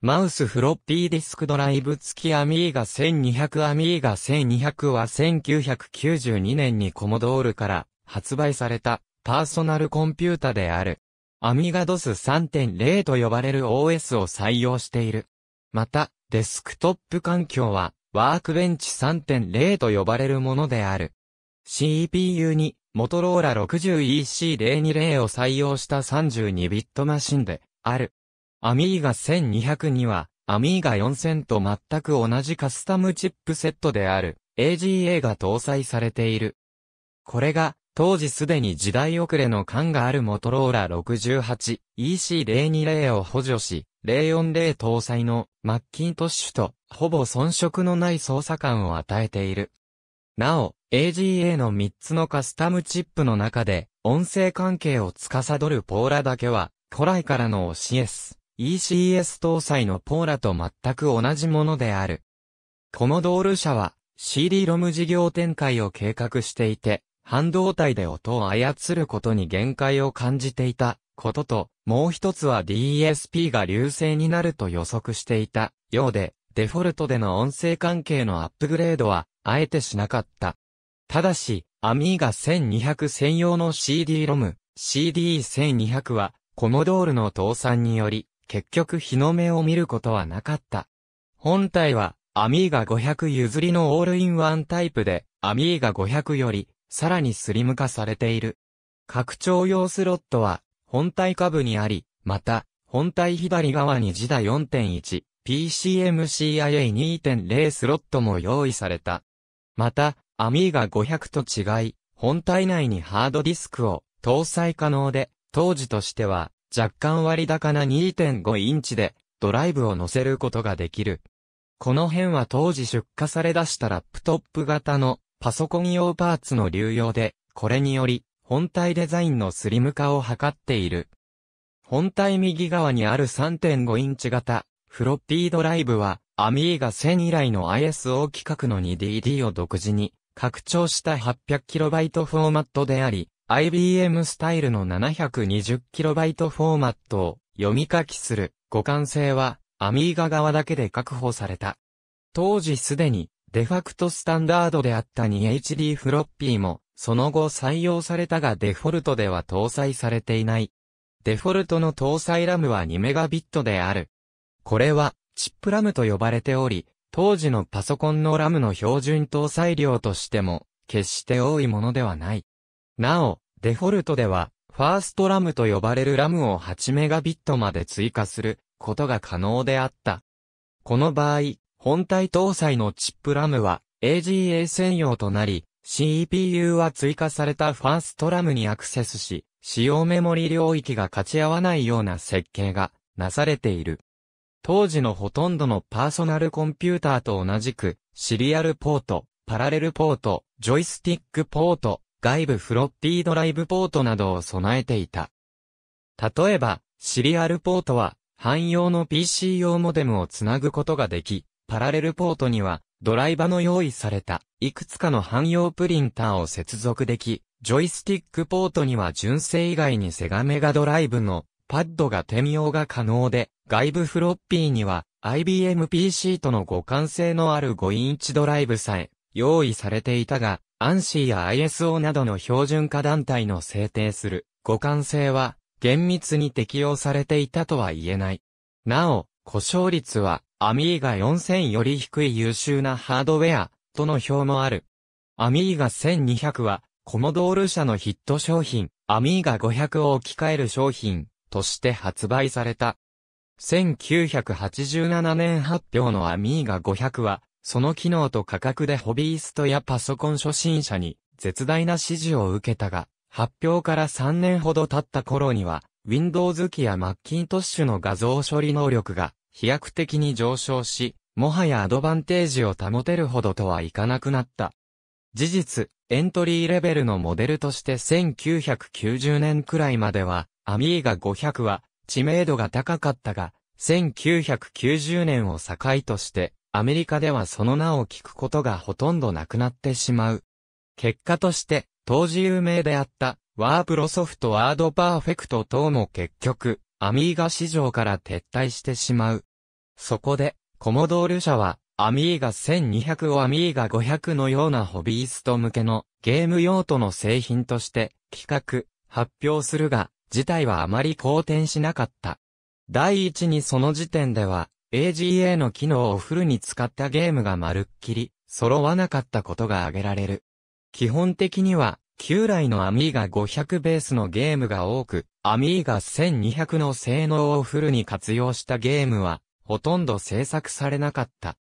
マウスフロッピーディスクドライブ付きアミーガ1200アミーガ1200は1992年にコモドールから発売されたパーソナルコンピュータである。アミガドス3.0と呼ばれる OS を採用している。また、デスクトップ環境はワークベンチ3.0と呼ばれるものである。CPU にモトローラ 60EC020 を採用した32ビットマシンである。アミーガ1200には、アミーガ4000と全く同じカスタムチップセットである AGA が搭載されている。これが、当時すでに時代遅れの感があるモトローラ 68EC020 を補助し、040搭載のマッキントッシュとほぼ遜色のない操作感を与えている。なお、AGA の3つのカスタムチップの中で、音声関係を司るポーラだけは、古来からの教えす。ECS 搭載のポーラと全く同じものである。コモドール社は CD ロム事業展開を計画していて、半導体で音を操ることに限界を感じていたことと、もう一つは DESP が流星になると予測していたようで、デフォルトでの音声関係のアップグレードは、あえてしなかった。ただし、アミーガ1200専用の CD ロム、CD1200 は、コモドールの倒産により、結局日の目を見ることはなかった。本体は、アミーガ500譲りのオールインワンタイプで、アミーガ500より、さらにスリム化されている。拡張用スロットは、本体下部にあり、また、本体左側にジダ4.1、PCMCIA2.0 スロットも用意された。また、アミーガ500と違い、本体内にハードディスクを搭載可能で、当時としては若干割高な2.5インチで、ドライブを乗せることができる。この辺は当時出荷され出したラップトップ型のパソコン用パーツの流用で、これにより本体デザインのスリム化を図っている。本体右側にある3.5インチ型フロッピードライブはアミーガ1000以来の ISO 規格の 2DD を独自に拡張した 800KB フォーマットであり、IBM スタイルの 720KB フォーマットを読み書きする互換性はアミーガ側だけで確保された。当時すでにデファクトスタンダードであった 2HD フロッピーもその後採用されたがデフォルトでは搭載されていない。デフォルトの搭載ラムは 2MB である。これはチップラムと呼ばれており、当時のパソコンのラムの標準搭載量としても決して多いものではない。なお、デフォルトでは、ファーストラムと呼ばれるラムを8ットまで追加することが可能であった。この場合、本体搭載のチップラムは AGA 専用となり、CPU は追加されたファーストラムにアクセスし、使用メモリ領域が勝ち合わないような設計がなされている。当時のほとんどのパーソナルコンピューターと同じく、シリアルポート、パラレルポート、ジョイスティックポート、外部フロッピードライブポートなどを備えていた。例えば、シリアルポートは、汎用の PC 用モデムをつなぐことができ、パラレルポートには、ドライバの用意された、いくつかの汎用プリンターを接続でき、ジョイスティックポートには純正以外にセガメガドライブのパッドが転用が可能で、外部フロッピーには IBM PC との互換性のある5インチドライブさえ用意されていたが、アンシーや ISO などの標準化団体の制定する互換性は厳密に適用されていたとは言えない。なお、故障率はアミーガ4000より低い優秀なハードウェアとの表もある。アミーガ1200はコモドール社のヒット商品、アミーガ500を置き換える商品として発売された。1987年発表のアミーガ500はその機能と価格でホビーストやパソコン初心者に絶大な支持を受けたが、発表から3年ほど経った頃には、Windows 機やマッキントッシュの画像処理能力が飛躍的に上昇し、もはやアドバンテージを保てるほどとはいかなくなった。事実、エントリーレベルのモデルとして1990年くらいまでは、アミーガ500は知名度が高かったが、1990年を境として、アメリカではその名を聞くことがほとんどなくなってしまう。結果として、当時有名であった、ワープロソフトワードパーフェクト等も結局、アミーガ市場から撤退してしまう。そこで、コモドール社は、アミーガ1200をアミーガ500のようなホビースト向けのゲーム用途の製品として企画、発表するが、事態はあまり好転しなかった。第一にその時点では、AGA の機能をフルに使ったゲームがまるっきり揃わなかったことが挙げられる。基本的には、旧来のアミーガ500ベースのゲームが多く、アミーガ1200の性能をフルに活用したゲームは、ほとんど制作されなかった。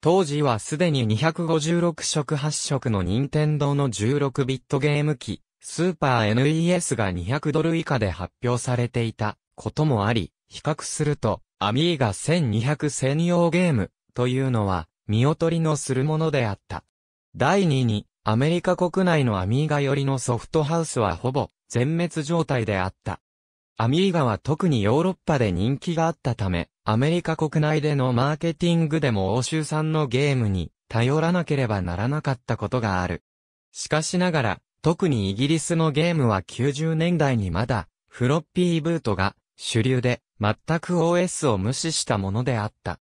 当時はすでに256色8色の任天堂の16ビットゲーム機、スーパー NES が200ドル以下で発表されていたこともあり、比較すると、アミーガ1200専用ゲームというのは、見劣りのするものであった。第2に、アメリカ国内のアミーガ寄りのソフトハウスはほぼ全滅状態であった。アミーガは特にヨーロッパで人気があったため、アメリカ国内でのマーケティングでも欧州産のゲームに頼らなければならなかったことがある。しかしながら、特にイギリスのゲームは90年代にまだ、フロッピーブートが主流で、全く OS を無視したものであった。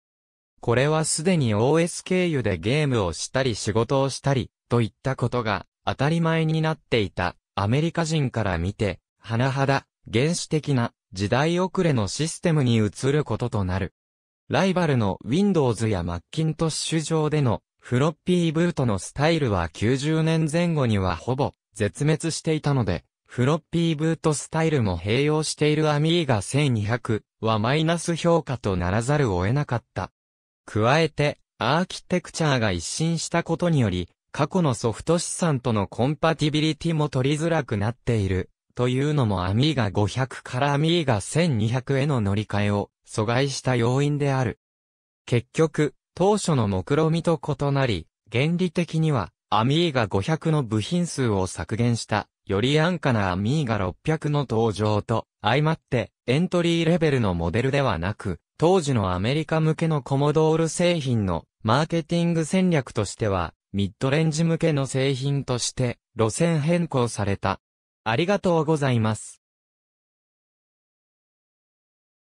これはすでに OS 経由でゲームをしたり仕事をしたり、といったことが当たり前になっていたアメリカ人から見て、甚だ原始的な時代遅れのシステムに移ることとなる。ライバルの Windows や Macintosh 上でのフロッピーブートのスタイルは90年前後にはほぼ絶滅していたので、フロッピーブートスタイルも併用しているアミーガ1200はマイナス評価とならざるを得なかった。加えて、アーキテクチャーが一新したことにより、過去のソフト資産とのコンパティビリティも取りづらくなっている。というのもアミーガ500からアミーガ1200への乗り換えを阻害した要因である。結局、当初の目論見と異なり、原理的にはアミーガ500の部品数を削減したより安価なアミーガ600の登場と、相まって、エントリーレベルのモデルではなく、当時のアメリカ向けのコモドール製品のマーケティング戦略としては、ミッドレンジ向けの製品として路線変更された。ありがとうございます。